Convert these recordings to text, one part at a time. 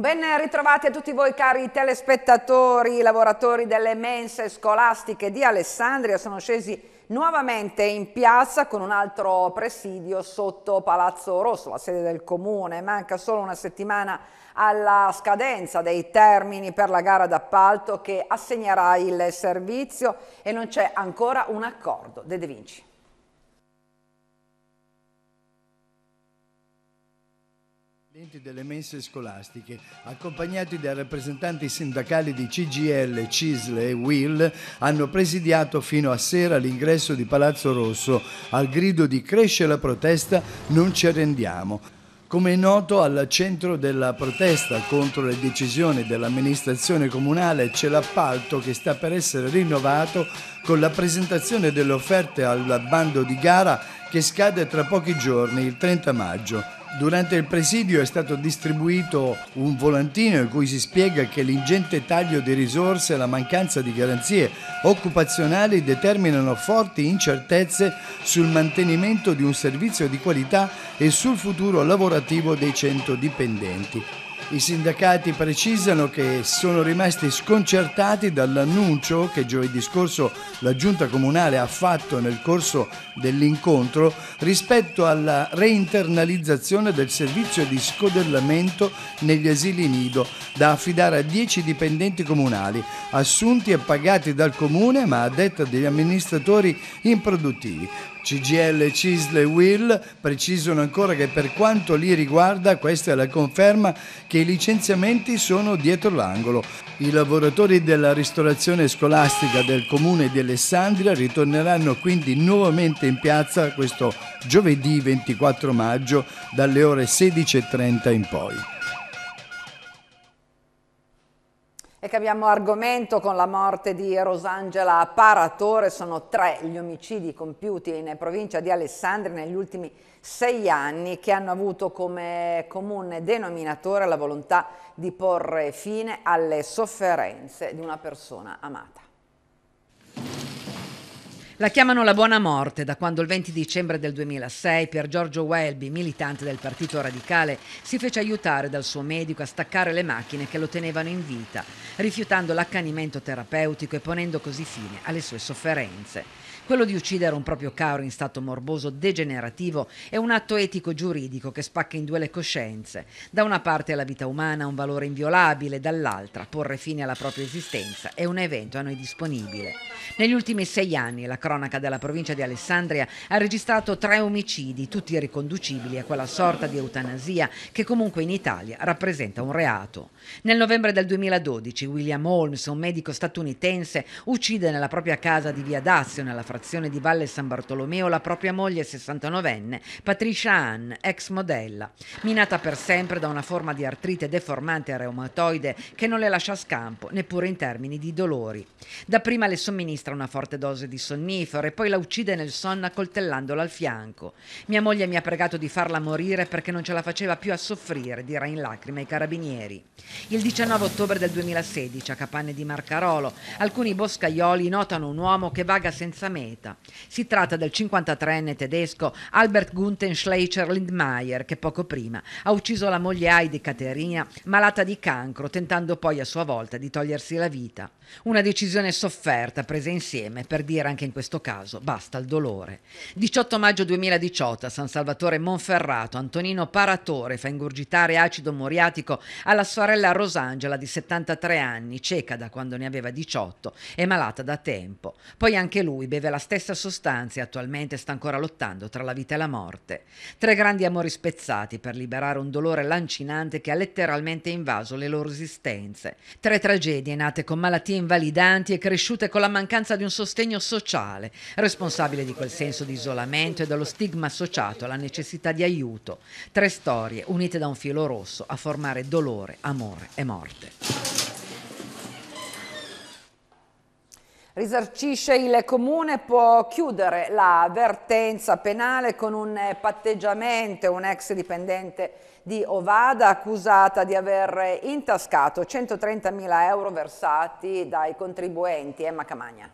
ben ritrovati a tutti voi cari telespettatori, lavoratori delle mense scolastiche di Alessandria. Sono scesi nuovamente in piazza con un altro presidio sotto Palazzo Rosso, la sede del comune. Manca solo una settimana alla scadenza dei termini per la gara d'appalto che assegnerà il servizio e non c'è ancora un accordo. De De Vinci. delle mense scolastiche, accompagnati dai rappresentanti sindacali di CGL, CISL e WIL, hanno presidiato fino a sera l'ingresso di Palazzo Rosso al grido di cresce la protesta, non ci rendiamo. Come è noto, al centro della protesta contro le decisioni dell'amministrazione comunale c'è l'appalto che sta per essere rinnovato con la presentazione delle offerte al bando di gara che scade tra pochi giorni, il 30 maggio. Durante il presidio è stato distribuito un volantino in cui si spiega che l'ingente taglio di risorse e la mancanza di garanzie occupazionali determinano forti incertezze sul mantenimento di un servizio di qualità e sul futuro lavorativo dei 100 dipendenti. I sindacati precisano che sono rimasti sconcertati dall'annuncio che giovedì scorso la giunta comunale ha fatto nel corso dell'incontro rispetto alla reinternalizzazione del servizio di scodellamento negli asili nido da affidare a 10 dipendenti comunali assunti e pagati dal comune ma a detta degli amministratori improduttivi. CGL, Cisle e Will precisano ancora che per quanto li riguarda questa è la conferma che i licenziamenti sono dietro l'angolo. I lavoratori della ristorazione scolastica del comune di Alessandria ritorneranno quindi nuovamente in piazza questo giovedì 24 maggio dalle ore 16.30 in poi. E cambiamo argomento con la morte di Rosangela Paratore. Sono tre gli omicidi compiuti in provincia di Alessandria negli ultimi sei anni che hanno avuto come comune denominatore la volontà di porre fine alle sofferenze di una persona amata. La chiamano la buona morte da quando il 20 dicembre del 2006 Pier Giorgio Welby, militante del Partito Radicale, si fece aiutare dal suo medico a staccare le macchine che lo tenevano in vita, rifiutando l'accanimento terapeutico e ponendo così fine alle sue sofferenze. Quello di uccidere un proprio caro in stato morboso degenerativo è un atto etico-giuridico che spacca in due le coscienze. Da una parte la vita umana ha un valore inviolabile, dall'altra porre fine alla propria esistenza è un evento a noi disponibile. Negli ultimi sei anni la cronaca della provincia di Alessandria ha registrato tre omicidi, tutti riconducibili a quella sorta di eutanasia che comunque in Italia rappresenta un reato. Nel novembre del 2012 William Holmes, un medico statunitense, uccide nella propria casa di via Dazio, nella frazione frazione di Valle San Bartolomeo la propria moglie 69enne, Patricia Ann, ex modella, minata per sempre da una forma di artrite deformante e reumatoide che non le lascia scampo, neppure in termini di dolori. Dapprima le somministra una forte dose di sonnifero e poi la uccide nel sonno accoltellandola al fianco. Mia moglie mi ha pregato di farla morire perché non ce la faceva più a soffrire, dirà in lacrime i carabinieri. Il 19 ottobre del 2016 a Capanne di Marcarolo, alcuni boscaioli notano un uomo che vaga senza meno meta. Si tratta del 53enne tedesco Albert Gunther Schleicher Lindmeier, che poco prima ha ucciso la moglie Heidi Caterina, malata di cancro, tentando poi a sua volta di togliersi la vita. Una decisione sofferta, presa insieme, per dire anche in questo caso basta il dolore. 18 maggio 2018 a San Salvatore Monferrato, Antonino Paratore fa ingurgitare acido muriatico alla sorella Rosangela di 73 anni, cieca da quando ne aveva 18 e malata da tempo. Poi anche lui beve della stessa sostanza e attualmente sta ancora lottando tra la vita e la morte. Tre grandi amori spezzati per liberare un dolore lancinante che ha letteralmente invaso le loro esistenze. Tre tragedie nate con malattie invalidanti e cresciute con la mancanza di un sostegno sociale, responsabile di quel senso di isolamento e dello stigma associato alla necessità di aiuto. Tre storie unite da un filo rosso a formare dolore, amore e morte. risarcisce il comune può chiudere la vertenza penale con un patteggiamento un ex dipendente di Ovada accusata di aver intascato 130.000 euro versati dai contribuenti Emma Camagna.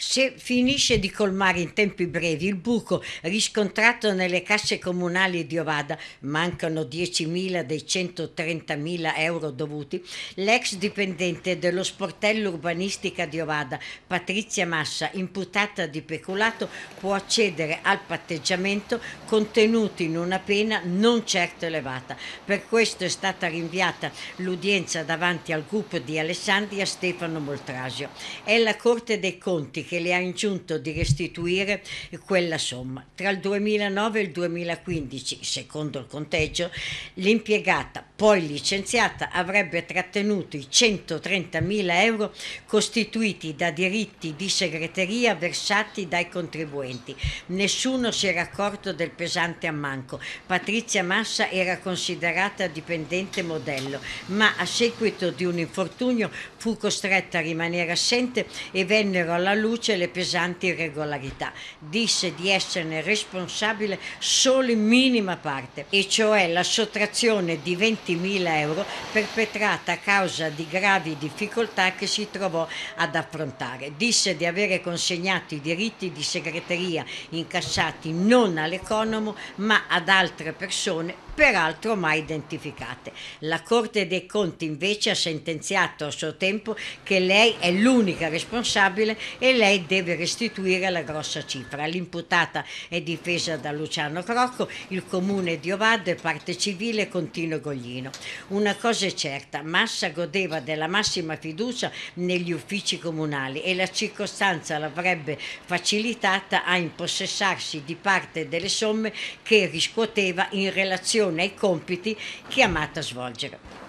Se finisce di colmare in tempi brevi il buco riscontrato nelle casse comunali di Ovada, mancano 10.000 dei 130.000 euro dovuti, l'ex dipendente dello sportello urbanistica di Ovada, Patrizia Massa, imputata di peculato, può accedere al patteggiamento contenuto in una pena non certo elevata. Per questo è stata rinviata l'udienza davanti al gruppo di Alessandria Stefano Moltrasio. È la Corte dei Conti che le ha ingiunto di restituire quella somma. Tra il 2009 e il 2015, secondo il conteggio, l'impiegata, poi licenziata, avrebbe trattenuto i 130.000 euro costituiti da diritti di segreteria versati dai contribuenti. Nessuno si era accorto del pesante ammanco. Patrizia Massa era considerata dipendente modello, ma a seguito di un infortunio fu costretta a rimanere assente e vennero alla luce deduce le pesanti irregolarità. Disse di esserne responsabile solo in minima parte, e cioè la sottrazione di 20.000 euro perpetrata a causa di gravi difficoltà che si trovò ad affrontare. Disse di avere consegnato i diritti di segreteria incassati non all'economo ma ad altre persone, peraltro mai identificate. La Corte dei Conti invece ha sentenziato a suo tempo che lei è l'unica responsabile e lei lei deve restituire la grossa cifra. L'imputata è difesa da Luciano Crocco, il comune di Ovaddo e parte civile Contino Goglino. Una cosa è certa, Massa godeva della massima fiducia negli uffici comunali e la circostanza l'avrebbe facilitata a impossessarsi di parte delle somme che riscuoteva in relazione ai compiti chiamata a svolgere.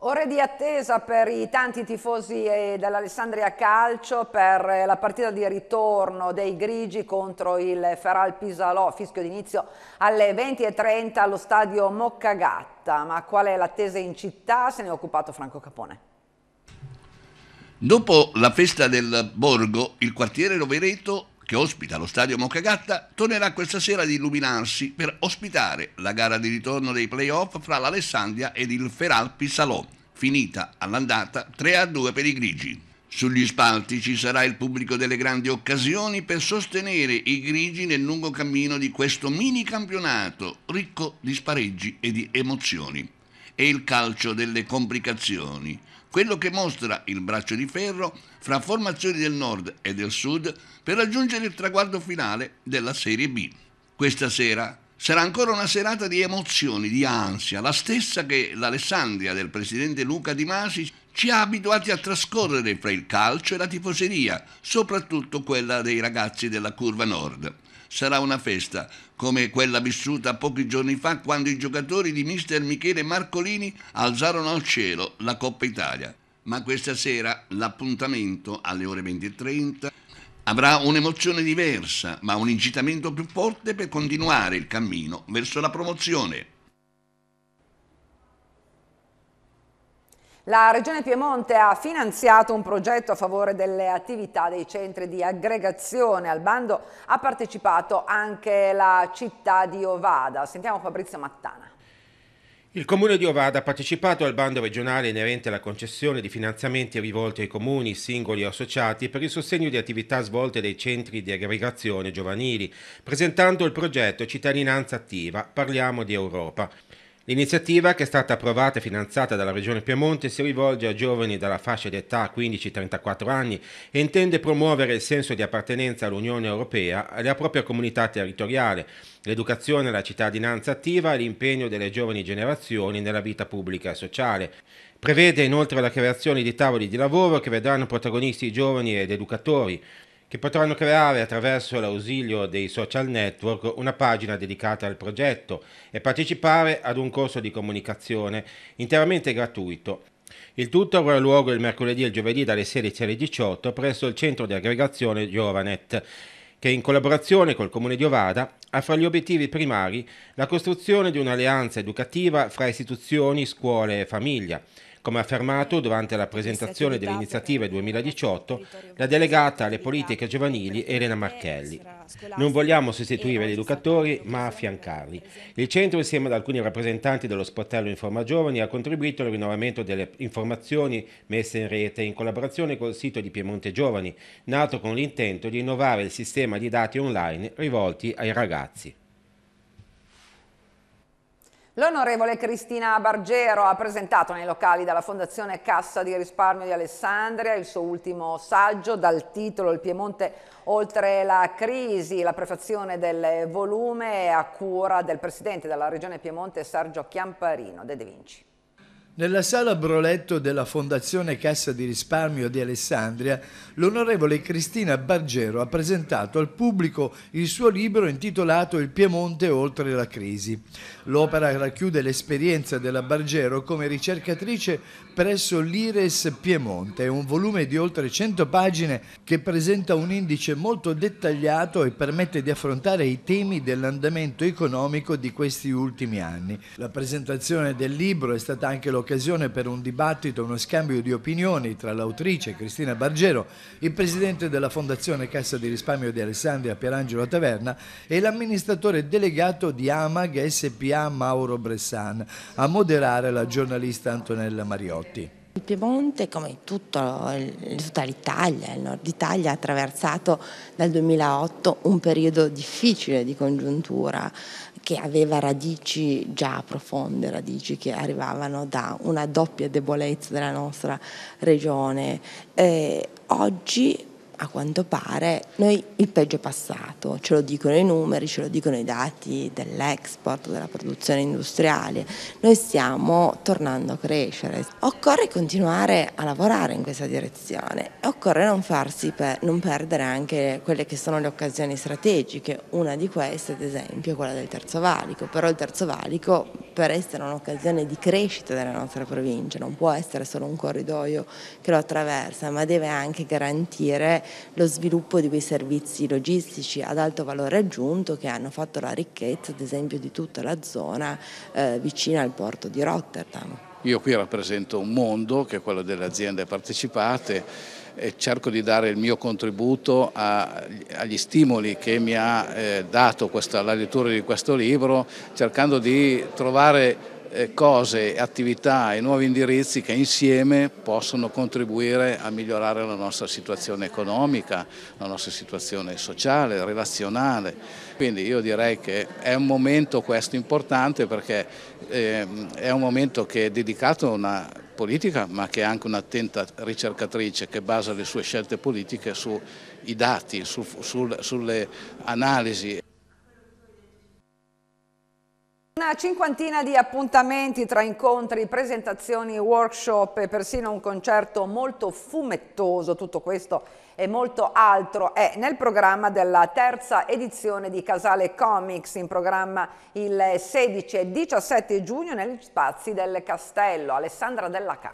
Ore di attesa per i tanti tifosi eh, dell'Alessandria Calcio per eh, la partita di ritorno dei Grigi contro il Feral Pisalò, fischio d'inizio alle 20.30 allo stadio Moccagatta. Ma qual è l'attesa in città? Se ne è occupato Franco Capone. Dopo la festa del Borgo, il quartiere Rovereto che ospita lo stadio Moccagatta, tornerà questa sera ad illuminarsi per ospitare la gara di ritorno dei playoff fra l'Alessandria ed il Feralpi Salò, finita all'andata 3-2 per i Grigi. Sugli spalti ci sarà il pubblico delle grandi occasioni per sostenere i grigi nel lungo cammino di questo mini campionato ricco di spareggi e di emozioni. E il calcio delle complicazioni, quello che mostra il braccio di ferro fra formazioni del nord e del sud per raggiungere il traguardo finale della Serie B. Questa sera sarà ancora una serata di emozioni, di ansia, la stessa che l'Alessandria del presidente Luca Di Masi ci ha abituati a trascorrere fra il calcio e la tifoseria, soprattutto quella dei ragazzi della Curva Nord sarà una festa, come quella vissuta pochi giorni fa quando i giocatori di mister Michele Marcolini alzarono al cielo la Coppa Italia. Ma questa sera l'appuntamento alle ore 20.30 avrà un'emozione diversa, ma un incitamento più forte per continuare il cammino verso la promozione. La Regione Piemonte ha finanziato un progetto a favore delle attività dei centri di aggregazione. Al bando ha partecipato anche la città di Ovada. Sentiamo Fabrizio Mattana. Il Comune di Ovada ha partecipato al bando regionale inerente alla concessione di finanziamenti rivolti ai comuni, singoli o associati, per il sostegno di attività svolte dai centri di aggregazione giovanili, presentando il progetto Cittadinanza Attiva, Parliamo di Europa. L'iniziativa, che è stata approvata e finanziata dalla Regione Piemonte, si rivolge a giovani dalla fascia di età 15-34 anni e intende promuovere il senso di appartenenza all'Unione Europea e alla propria comunità territoriale, l'educazione alla cittadinanza attiva e l'impegno delle giovani generazioni nella vita pubblica e sociale. Prevede inoltre la creazione di tavoli di lavoro che vedranno protagonisti giovani ed educatori che potranno creare attraverso l'ausilio dei social network una pagina dedicata al progetto e partecipare ad un corso di comunicazione interamente gratuito. Il tutto avrà luogo il mercoledì e il giovedì dalle 16 alle 18 presso il centro di aggregazione Giovanet che in collaborazione col Comune di Ovada ha fra gli obiettivi primari la costruzione di un'alleanza educativa fra istituzioni, scuole e famiglia, come affermato durante la presentazione dell'iniziativa 2018, la delegata alle politiche giovanili Elena Marchelli. Non vogliamo sostituire gli educatori, ma affiancarli. Il centro, insieme ad alcuni rappresentanti dello sportello Informa Giovani, ha contribuito al rinnovamento delle informazioni messe in rete in collaborazione col sito di Piemonte Giovani, nato con l'intento di innovare il sistema di dati online rivolti ai ragazzi. L'onorevole Cristina Bargero ha presentato nei locali della Fondazione Cassa di Risparmio di Alessandria il suo ultimo saggio dal titolo Il Piemonte oltre la crisi, la prefazione del volume a cura del presidente della Regione Piemonte Sergio Chiamparino De De Vinci. Nella sala Broletto della Fondazione Cassa di Risparmio di Alessandria, l'onorevole Cristina Bargero ha presentato al pubblico il suo libro intitolato Il Piemonte oltre la crisi. L'opera racchiude l'esperienza della Bargero come ricercatrice presso l'Ires Piemonte, un volume di oltre 100 pagine che presenta un indice molto dettagliato e permette di affrontare i temi dell'andamento economico di questi ultimi anni. La presentazione del libro è stata anche localizzata l'occasione per un dibattito, uno scambio di opinioni tra l'autrice Cristina Bargero, il presidente della Fondazione Cassa di Risparmio di Alessandria Pierangelo Taverna e l'amministratore delegato di Amag SPA Mauro Bressan, a moderare la giornalista Antonella Mariotti. Il Piemonte, come tutto, tutta l'Italia, il nord Italia, ha attraversato dal 2008 un periodo difficile di congiuntura che aveva radici già profonde, radici che arrivavano da una doppia debolezza della nostra regione. Eh, oggi a quanto pare noi il peggio è passato, ce lo dicono i numeri, ce lo dicono i dati dell'export, della produzione industriale, noi stiamo tornando a crescere. Occorre continuare a lavorare in questa direzione, occorre non, farsi per, non perdere anche quelle che sono le occasioni strategiche, una di queste ad esempio è quella del Terzo Valico, però il Terzo Valico per essere un'occasione di crescita della nostra provincia non può essere solo un corridoio che lo attraversa, ma deve anche garantire lo sviluppo di quei servizi logistici ad alto valore aggiunto che hanno fatto la ricchezza ad esempio di tutta la zona eh, vicina al porto di Rotterdam. Io qui rappresento un mondo che è quello delle aziende partecipate e cerco di dare il mio contributo a, agli stimoli che mi ha eh, dato questa, la lettura di questo libro, cercando di trovare eh, cose, attività e nuovi indirizzi che insieme possono contribuire a migliorare la nostra situazione economica, la nostra situazione sociale, relazionale. Quindi io direi che è un momento questo importante perché ehm, è un momento che è dedicato a una politica ma che è anche un'attenta ricercatrice che basa le sue scelte politiche sui dati, su, su, sulle analisi. Una cinquantina di appuntamenti tra incontri, presentazioni, workshop e persino un concerto molto fumettoso, tutto questo e molto altro è nel programma della terza edizione di Casale Comics, in programma il 16 e 17 giugno negli spazi del Castello. Alessandra Dellacà.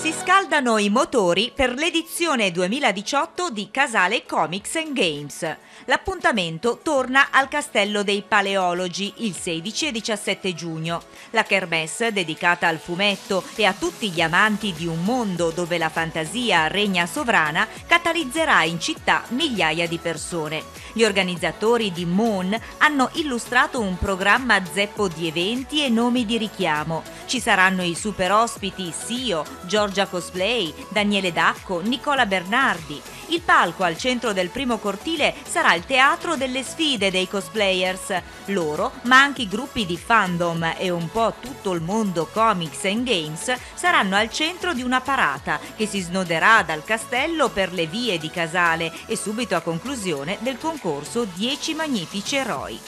Si scaldano i motori per l'edizione 2018 di Casale Comics and Games. L'appuntamento torna al Castello dei Paleologi il 16 e 17 giugno. La kermesse, dedicata al fumetto e a tutti gli amanti di un mondo dove la fantasia regna sovrana, catalizzerà in città migliaia di persone. Gli organizzatori di Moon hanno illustrato un programma zeppo di eventi e nomi di richiamo. Ci saranno i super ospiti CEO, Giorgio Giorgia Cosplay, Daniele Dacco, Nicola Bernardi. Il palco al centro del primo cortile sarà il teatro delle sfide dei cosplayers. Loro, ma anche i gruppi di fandom e un po' tutto il mondo comics and games, saranno al centro di una parata che si snoderà dal castello per le vie di Casale e subito a conclusione del concorso 10 Magnifici Eroi.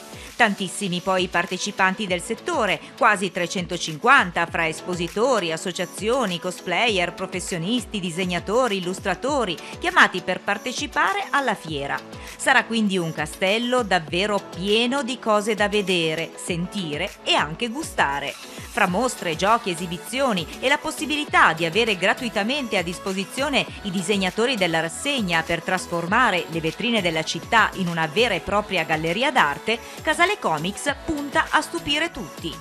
Tantissimi poi i partecipanti del settore, quasi 350 fra espositori, associazioni, cosplayer, professionisti, disegnatori, illustratori, chiamati per partecipare alla fiera. Sarà quindi un castello davvero pieno di cose da vedere, sentire e anche gustare fra mostre, giochi, esibizioni e la possibilità di avere gratuitamente a disposizione i disegnatori della rassegna per trasformare le vetrine della città in una vera e propria galleria d'arte, Casale Comics punta a stupire tutti.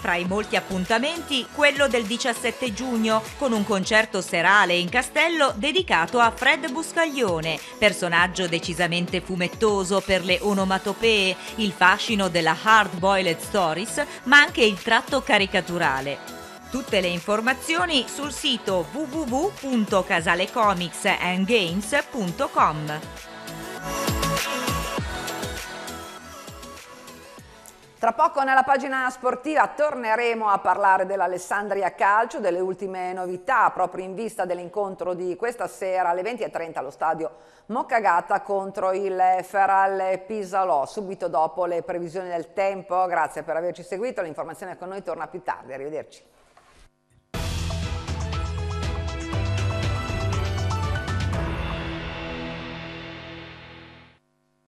Fra i molti appuntamenti, quello del 17 giugno, con un concerto serale in castello dedicato a Fred Buscaglione, personaggio decisamente fumettoso per le onomatopee, il fascino della hard-boiled stories, ma anche il tratto caricaturale. Tutte le informazioni sul sito www.casalecomicsandgames.com. Tra poco nella pagina sportiva torneremo a parlare dell'Alessandria Calcio, delle ultime novità proprio in vista dell'incontro di questa sera alle 20.30 allo stadio Moccagata contro il Feral Pisalò, subito dopo le previsioni del tempo. Grazie per averci seguito, l'informazione con noi torna più tardi, arrivederci.